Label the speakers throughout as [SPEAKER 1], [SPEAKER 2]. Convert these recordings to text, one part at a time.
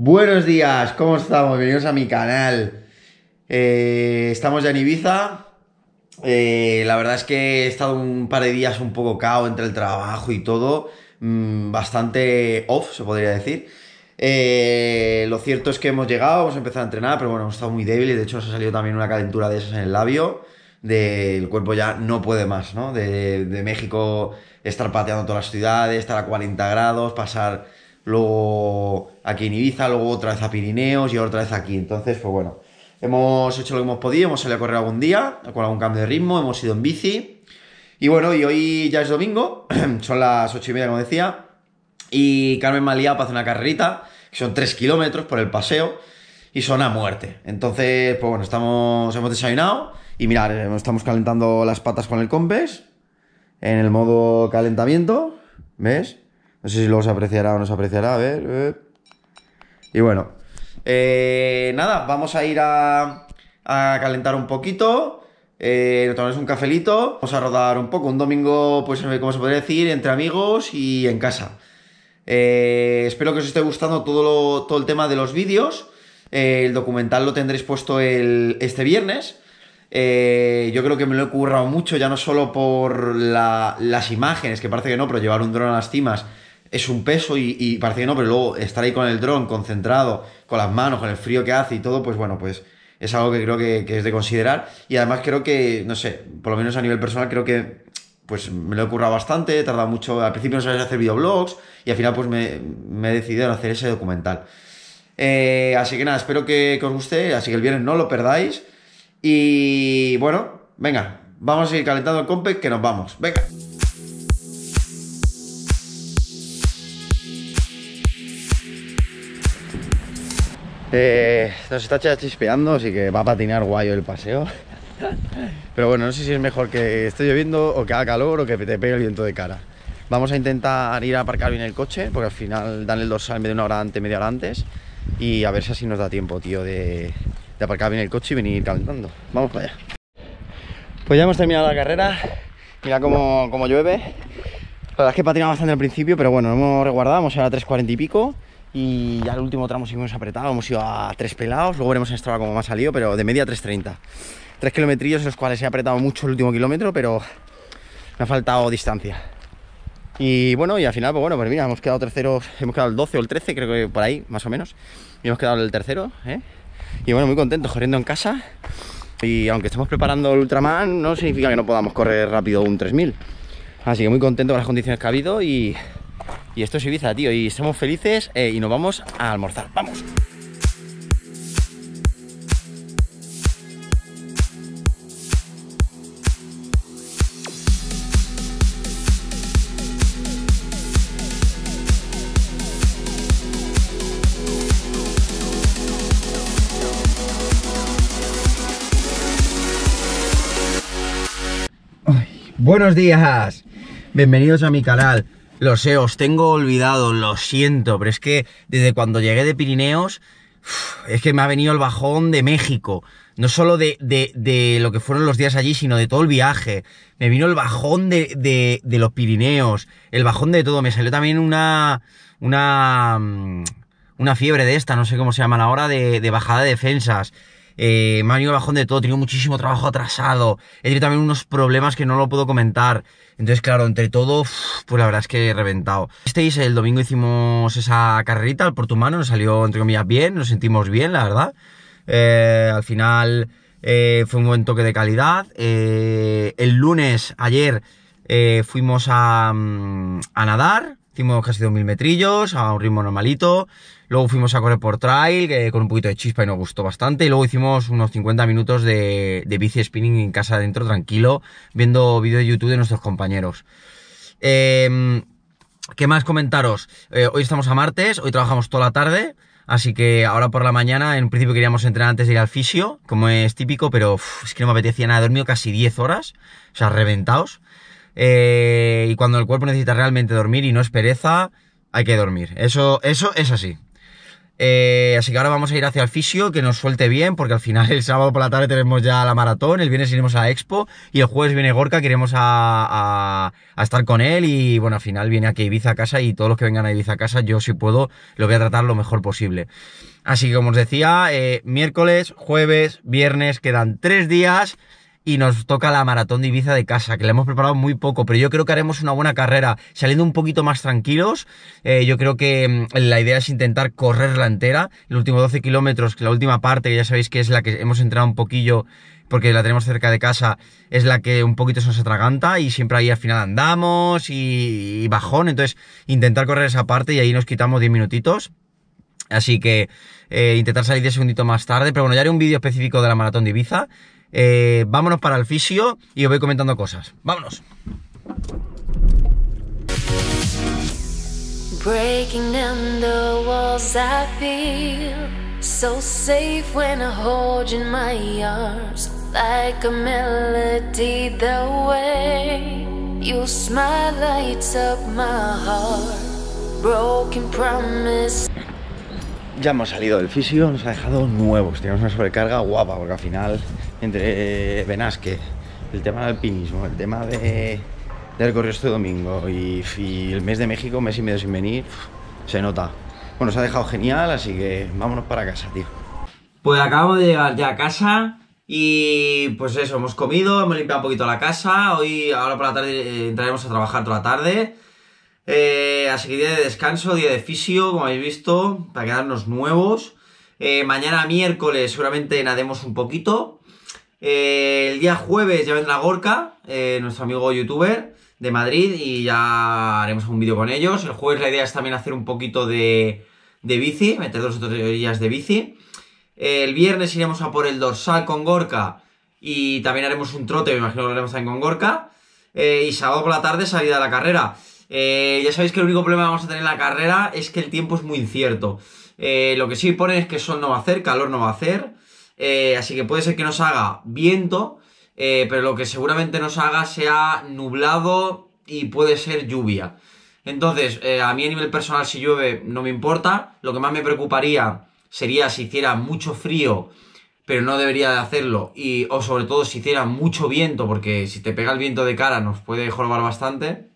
[SPEAKER 1] Buenos días, ¿cómo estamos? Bienvenidos a mi canal. Eh, estamos ya en Ibiza. Eh, la verdad es que he estado un par de días un poco cao entre el trabajo y todo. Mm, bastante off, se podría decir. Eh, lo cierto es que hemos llegado, hemos empezado a entrenar, pero bueno, hemos estado muy débiles. De hecho, nos ha salido también una calentura de esas en el labio. Del cuerpo ya no puede más, ¿no? De, de México estar pateando todas las ciudades, estar a 40 grados, pasar luego aquí en Ibiza, luego otra vez a Pirineos y otra vez aquí. Entonces, pues bueno, hemos hecho lo que hemos podido, hemos salido a correr algún día, con algún cambio de ritmo, hemos ido en bici. Y bueno, y hoy ya es domingo, son las ocho y media, como decía, y Carmen me ha para hacer una carrerita, que son 3 kilómetros por el paseo, y son a muerte. Entonces, pues bueno, estamos, hemos desayunado, y mirar, estamos calentando las patas con el compes, en el modo calentamiento, ¿ves? No sé si luego se apreciará o no se apreciará, a ver. Y bueno. Eh, nada, vamos a ir a, calentar un poquito. Eh, tomamos un cafelito. Vamos a rodar un poco. Un domingo, pues eh, como se puede decir, entre amigos y en casa. Eh, espero que os esté gustando todo, todo el tema de los vídeos. el documental lo tendréis puesto el, este viernes. yo creo que me lo he currado mucho, ya no solo por las imágenes, que parece que no, pero llevar un dron a las cimas es un peso y, parece que no, pero luego estar ahí con el dron, concentrado, con las manos, con el frío que hace y todo, pues bueno, pues es algo que creo que, es de considerar. Y además creo que, no sé, por lo menos a nivel personal creo que pues me lo he currado bastante, he tardado mucho, al principio no sabía hacer videoblogs y al final pues me, me he decidido a hacer ese documental. Eh, así que nada, espero que, os guste, así que el viernes no lo perdáis. Y bueno, venga, vamos a ir calentando el compet que nos vamos. Venga. Eh, nos está chispeando, así que va a patinar guayo el paseo. Pero bueno, no sé si es mejor que esté lloviendo o que haga calor o que te pegue el viento de cara. Vamos a intentar ir a aparcar bien el coche, porque al final dan el dorsal medio una hora antes, media hora antes. Y a ver si así nos da tiempo, tío, de, aparcar bien el coche y venir calentando. Vamos para allá. Pues ya hemos terminado la carrera. Mira cómo, llueve. La verdad es que patinaba bastante al principio, pero bueno, hemos reguardado, vamos a 3.40 y pico y ya el último tramo hemos apretado, hemos ido a tres pelados, luego veremos en hora cómo me ha salido, pero de media 3.30. Tres kilometrillos en los cuales he apretado mucho el último kilómetro, pero me ha faltado distancia. Y bueno, y al final, pues bueno, pues mira, hemos quedado terceros, hemos quedado el 12 o el 13, creo que por ahí, más o menos. Y hemos quedado el tercero, ¿eh? Y bueno, muy contentos, corriendo en casa. Y aunque estamos preparando el Ultraman, no significa que no podamos correr rápido un 3000. Así que muy contento con las condiciones que ha habido y y esto es Ibiza, tío. Y estamos felices eh, y nos vamos a almorzar. ¡Vamos! Buenos días, bienvenidos a mi canal. Lo sé, os tengo olvidado, lo siento, pero es que desde cuando llegué de Pirineos, es que me ha venido el bajón de México. No solo de, lo que fueron los días allí, sino de todo el viaje. Me vino el bajón de, los Pirineos, el bajón de todo. Me salió también una. una. Mm, una fiebre de esta, no sé cómo se llama ahora, de, de bajada de defensas eh, me ha bajón de todo, he muchísimo trabajo atrasado, he tenido también unos problemas que no lo puedo comentar. Entonces, claro, entre todo, pues la verdad es que he reventado. esteis el domingo hicimos esa carrerita al Portumano, nos salió, entre comillas, bien, nos sentimos bien, la verdad. Eh, al final eh, fue un buen toque de calidad. Eh, el lunes, ayer, fuimos a mm, nadar, Hicimos casi 2.000 metrillos a un ritmo normalito. Luego fuimos a correr por trail con un poquito de chispa y nos gustó bastante. Y luego hicimos unos 50 minutos de, bici spinning en casa adentro, tranquilo, viendo vídeos de YouTube de nuestros compañeros. Em, ¿Qué más comentaros? Eh, hoy estamos a martes, hoy trabajamos toda la tarde. Así que ahora por la mañana, en principio queríamos entrenar antes de ir al fisio, como es típico, pero es que no me apetecía nada. He dormido casi 10 horas, o sea, reventados. Eh, y cuando el cuerpo necesita realmente dormir y no es pereza, hay que dormir. Eso, eso es así. Eh, así que ahora vamos a ir hacia el fisio, que nos suelte bien, porque al final el sábado por la tarde tenemos ya la maratón, el viernes iremos a Expo y el jueves viene Gorka, queremos a, a, estar con él y bueno, al final viene aquí Ibiza a casa y todos los que vengan a Ibiza a casa, yo si puedo, lo voy a tratar lo mejor posible. Así que como os decía, eh, miércoles, jueves, viernes, quedan tres días y nos toca la maratón de Ibiza de casa, que la hemos preparado muy poco, pero yo creo que haremos una buena carrera, saliendo un poquito más tranquilos. Eh, yo creo que mm, la idea es intentar correrla entera, ...el último 12 kilómetros, la última parte, que ya sabéis que es la que hemos entrado un poquillo porque la tenemos cerca de casa, es la que un poquito se nos atraganta y siempre ahí al final andamos y, bajón, entonces intentar correr esa parte y ahí nos quitamos 10 minutitos. Así que eh, intentar salir 10 segunditos más tarde, pero bueno, ya haré un vídeo específico de la maratón de Ibiza eh, vámonos para el fisio y os voy comentando cosas. Vámonos. so safe when a Ya hemos salido del fisio, nos ha dejado nuevos, tenemos una sobrecarga guapa porque al final entre eh, Benasque, el tema del alpinismo, el tema de, del recorrido este domingo y, el mes de México, mes y medio sin venir, se nota. Bueno, se ha dejado genial, así que vámonos para casa, tío. Pues acabamos de llegar ya a casa y pues eso, hemos comido, hemos limpiado un poquito la casa. Hoy, ahora por la tarde, eh, entraremos a trabajar toda la tarde. Eh, así que día de descanso, día de fisio, como habéis visto, para quedarnos nuevos. mañana miércoles seguramente nademos un poquito, eh, el día jueves ya vendrá Gorka, eh, nuestro amigo youtuber de Madrid, y ya haremos un vídeo con ellos. El jueves la idea es también hacer un poquito de, bici, meter dos o tres días de bici. Eh, el viernes iremos a por el dorsal con Gorka y también haremos un trote, me imagino que lo haremos también con Gorka. y sábado por la tarde salida a la carrera. ya sabéis que el único problema que vamos a tener en la carrera es que el tiempo es muy incierto. lo que sí ponen es que sol no va a hacer, calor no va a hacer. Eh, así que puede ser que nos haga viento, eh, pero lo que seguramente nos haga sea nublado y puede ser lluvia. Entonces, eh, a mí a nivel personal si llueve no me importa, lo que más me preocuparía sería si hiciera mucho frío, pero no debería de hacerlo, y, o sobre todo si hiciera mucho viento, porque si te pega el viento de cara nos puede jorobar bastante.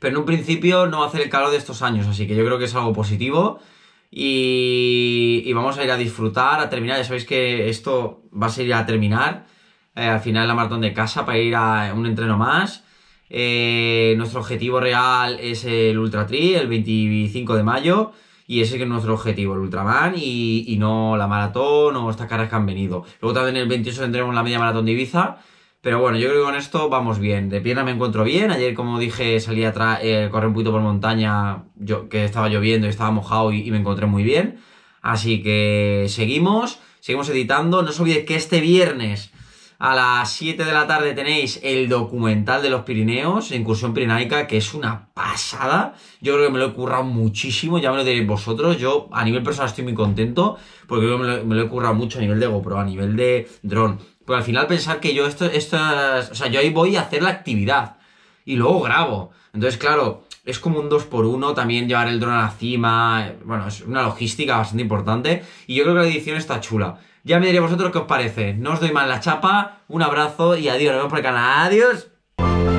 [SPEAKER 1] Pero en un principio no va a hacer el calor de estos años, así que yo creo que es algo positivo. Y, vamos a ir a disfrutar, a terminar. Ya sabéis que esto va a ser a terminar. Eh, al final la maratón de casa para ir a un entreno más. Eh, nuestro objetivo real es el Ultra Tri, el 25 de mayo. Y ese es nuestro objetivo, el Ultraman y, no la maratón o estas caras que han venido. Luego también el 28 tendremos la media maratón de Ibiza pero bueno, yo creo que con esto vamos bien. De pierna me encuentro bien. Ayer, como dije, salí atrás eh, correr un poquito por montaña, yo, que estaba lloviendo y estaba mojado y, me encontré muy bien. Así que seguimos, seguimos editando. No os olvidéis que este viernes a las 7 de la tarde tenéis el documental de los Pirineos, Incursión Pirinaica, que es una pasada. Yo creo que me lo he currado muchísimo, ya me lo diréis vosotros. Yo a nivel personal estoy muy contento porque me lo, he currado mucho a nivel de GoPro, a nivel de dron, porque al final pensar que yo esto, esto o sea, yo ahí voy a hacer la actividad y luego grabo. Entonces, claro, es como un 2x1 también llevar el dron a la cima. Bueno, es una logística bastante importante. Y yo creo que la edición está chula. Ya me diréis vosotros qué os parece. No os doy mal la chapa. Un abrazo y adiós. Nos vemos por el canal. Adiós.